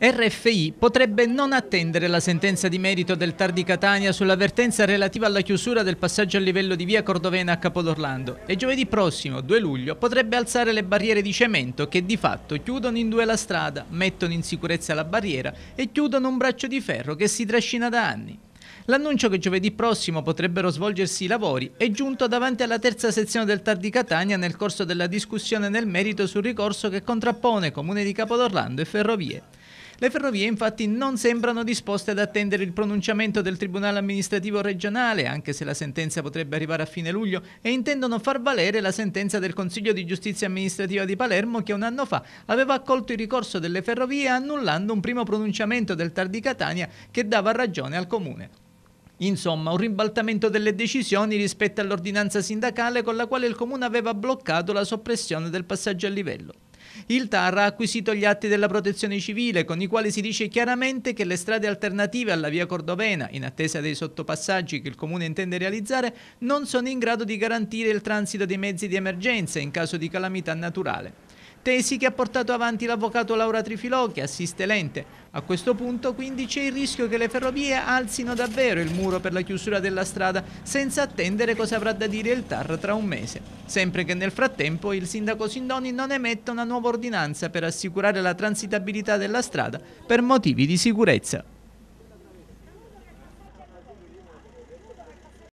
RFI potrebbe non attendere la sentenza di merito del TAR di Catania sull'avvertenza relativa alla chiusura del passaggio a livello di via Cordovena a Capodorlando e giovedì prossimo, 2 luglio, potrebbe alzare le barriere di cemento che di fatto chiudono in due la strada, mettono in sicurezza la barriera e chiudono un braccio di ferro che si trascina da anni. L'annuncio che giovedì prossimo potrebbero svolgersi i lavori è giunto davanti alla terza sezione del TAR di Catania nel corso della discussione nel merito sul ricorso che contrappone Comune di Capodorlando e Ferrovie. Le ferrovie infatti non sembrano disposte ad attendere il pronunciamento del Tribunale amministrativo regionale, anche se la sentenza potrebbe arrivare a fine luglio, e intendono far valere la sentenza del Consiglio di Giustizia amministrativa di Palermo che un anno fa aveva accolto il ricorso delle ferrovie annullando un primo pronunciamento del Tar di Catania che dava ragione al comune. Insomma, un ribaltamento delle decisioni rispetto all'ordinanza sindacale con la quale il Comune aveva bloccato la soppressione del passaggio a livello. Il TAR ha acquisito gli atti della protezione civile con i quali si dice chiaramente che le strade alternative alla via Cordovena, in attesa dei sottopassaggi che il Comune intende realizzare, non sono in grado di garantire il transito dei mezzi di emergenza in caso di calamità naturale tesi che ha portato avanti l'avvocato Laura Trifilò che assiste lente. A questo punto quindi c'è il rischio che le ferrovie alzino davvero il muro per la chiusura della strada senza attendere cosa avrà da dire il TAR tra un mese. Sempre che nel frattempo il sindaco Sindoni non emetta una nuova ordinanza per assicurare la transitabilità della strada per motivi di sicurezza.